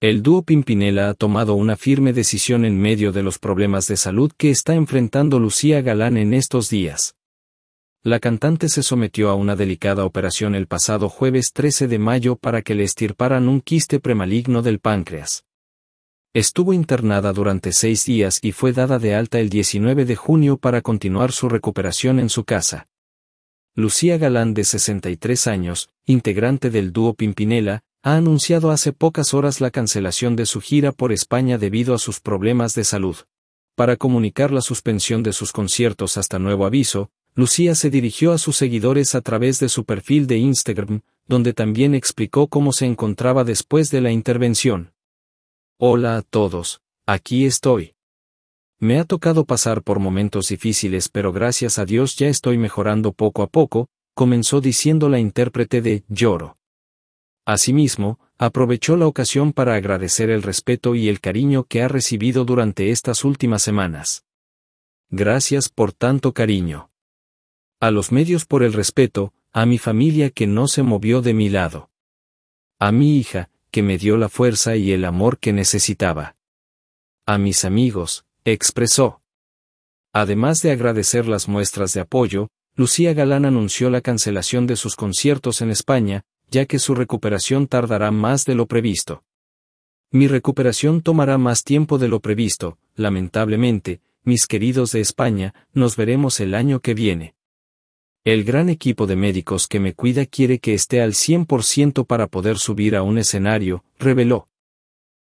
El dúo Pimpinela ha tomado una firme decisión en medio de los problemas de salud que está enfrentando Lucía Galán en estos días. La cantante se sometió a una delicada operación el pasado jueves 13 de mayo para que le estirparan un quiste premaligno del páncreas. Estuvo internada durante seis días y fue dada de alta el 19 de junio para continuar su recuperación en su casa. Lucía Galán, de 63 años, integrante del dúo Pimpinela, ha anunciado hace pocas horas la cancelación de su gira por España debido a sus problemas de salud. Para comunicar la suspensión de sus conciertos hasta nuevo aviso, Lucía se dirigió a sus seguidores a través de su perfil de Instagram, donde también explicó cómo se encontraba después de la intervención. Hola a todos, aquí estoy. Me ha tocado pasar por momentos difíciles pero gracias a Dios ya estoy mejorando poco a poco, comenzó diciendo la intérprete de Lloro. Asimismo, aprovechó la ocasión para agradecer el respeto y el cariño que ha recibido durante estas últimas semanas. Gracias por tanto cariño. A los medios por el respeto, a mi familia que no se movió de mi lado. A mi hija, que me dio la fuerza y el amor que necesitaba. A mis amigos, expresó. Además de agradecer las muestras de apoyo, Lucía Galán anunció la cancelación de sus conciertos en España, ya que su recuperación tardará más de lo previsto. Mi recuperación tomará más tiempo de lo previsto, lamentablemente, mis queridos de España, nos veremos el año que viene. El gran equipo de médicos que me cuida quiere que esté al 100% para poder subir a un escenario, reveló.